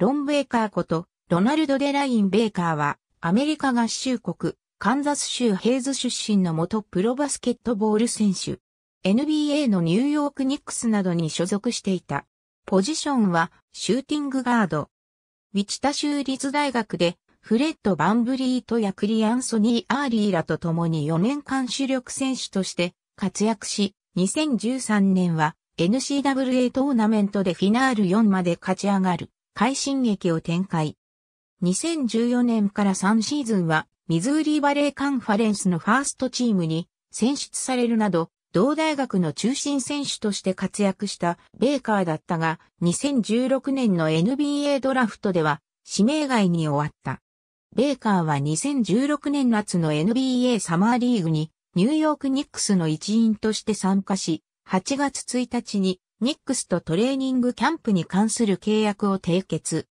ロン・ベーカーこと、ロナルド・デライン・ベーカーは、アメリカ合衆国、カンザス州ヘイズ出身の元プロバスケットボール選手。NBA のニューヨークニックスなどに所属していた。ポジションは、シューティングガード。ウィチタ州立大学で、フレッド・バンブリートやクリ・アンソニー・アーリーらと共に4年間主力選手として活躍し、2013年は n c w a トーナメントでフィナール4まで勝ち上がる。快進撃を展開。2014年から3シーズンは、ミズーリーバレーカンファレンスのファーストチームに選出されるなど、同大学の中心選手として活躍したベーカーだったが、2016年の NBA ドラフトでは指名外に終わった。ベーカーは2016年夏の NBA サマーリーグにニューヨークニックスの一員として参加し、8月1日にニックスとトレーニングキャンプに関する契約を締結。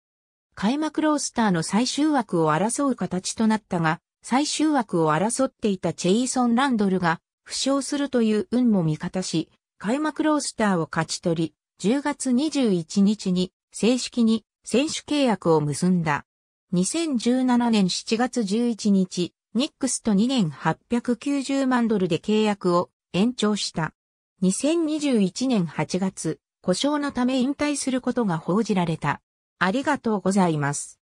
開幕ロースターの最終枠を争う形となったが、最終枠を争っていたチェイソン・ランドルが負傷するという運も味方し、開幕ロースターを勝ち取り、10月21日に正式に選手契約を結んだ。2017年7月11日、ニックスと2年890万ドルで契約を延長した。2021年8月、故障のため引退することが報じられた。ありがとうございます。